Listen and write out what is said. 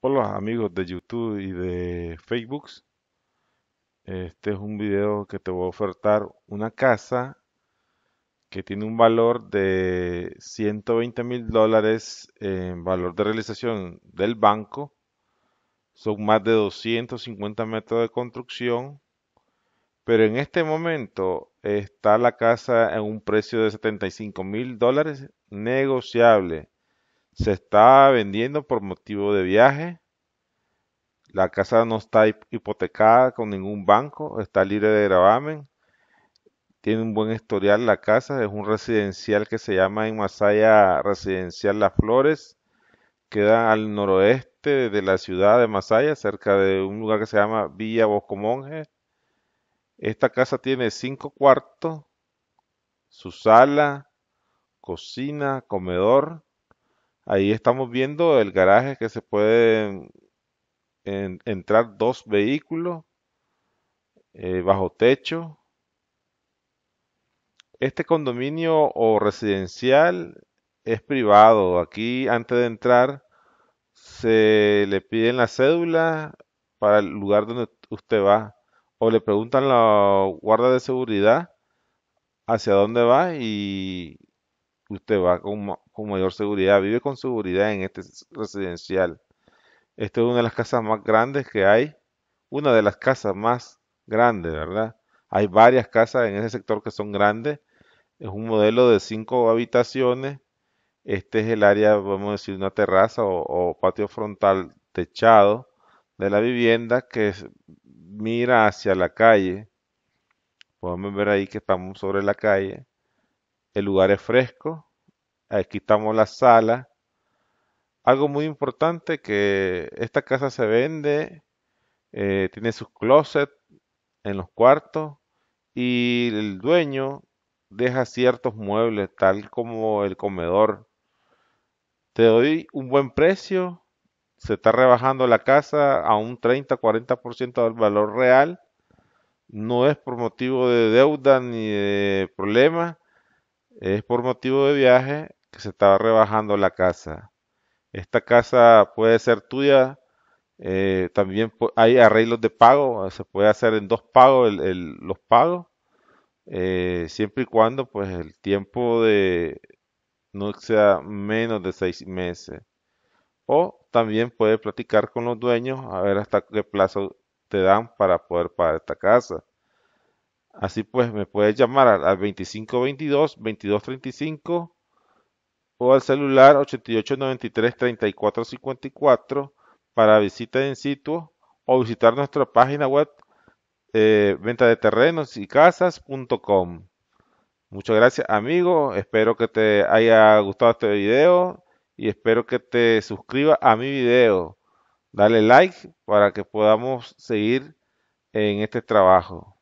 Hola amigos de YouTube y de Facebook. Este es un video que te voy a ofertar una casa que tiene un valor de 120 mil dólares en valor de realización del banco. Son más de 250 metros de construcción. Pero en este momento está la casa en un precio de 75 mil dólares negociable se está vendiendo por motivo de viaje. La casa no está hipotecada con ningún banco, está libre de gravamen. Tiene un buen historial la casa, es un residencial que se llama en Masaya Residencial Las Flores. Queda al noroeste de la ciudad de Masaya, cerca de un lugar que se llama Villa Bosco Esta casa tiene cinco cuartos, su sala, cocina, comedor Ahí estamos viendo el garaje que se puede entrar dos vehículos eh, bajo techo. Este condominio o residencial es privado. Aquí antes de entrar se le piden la cédula para el lugar donde usted va o le preguntan la guarda de seguridad hacia dónde va y usted va con con mayor seguridad. Vive con seguridad en este residencial. Esta es una de las casas más grandes que hay. Una de las casas más grandes, ¿verdad? Hay varias casas en ese sector que son grandes. Es un modelo de cinco habitaciones. Este es el área, vamos a decir, una terraza o, patio frontal techado de la vivienda que mira hacia la calle. Podemos ver ahí que estamos sobre la calle. El lugar es fresco, aquí quitamos la sala. Algo muy importante que esta casa se vende, eh, tiene sus closets en los cuartos y el dueño deja ciertos muebles, tal como el comedor. Te doy un buen precio, se está rebajando la casa a un 30-40% del valor real. No es por motivo de deuda ni de problema, es por motivo de viaje se estaba rebajando la casa. Esta casa puede ser tuya, eh, también hay arreglos de pago, se puede hacer en dos pagos los pagos, eh, siempre y cuando pues el tiempo de no sea menos de seis meses. O también puedes platicar con los dueños a ver hasta qué plazo te dan para poder pagar esta casa. Así pues, me puedes llamar al, al 2522 2235 o al celular 8893-3454 para visita en situ o visitar nuestra página web eh, venta de terrenos y Muchas gracias amigo, espero que te haya gustado este video y espero que te suscribas a mi video. Dale like para que podamos seguir en este trabajo.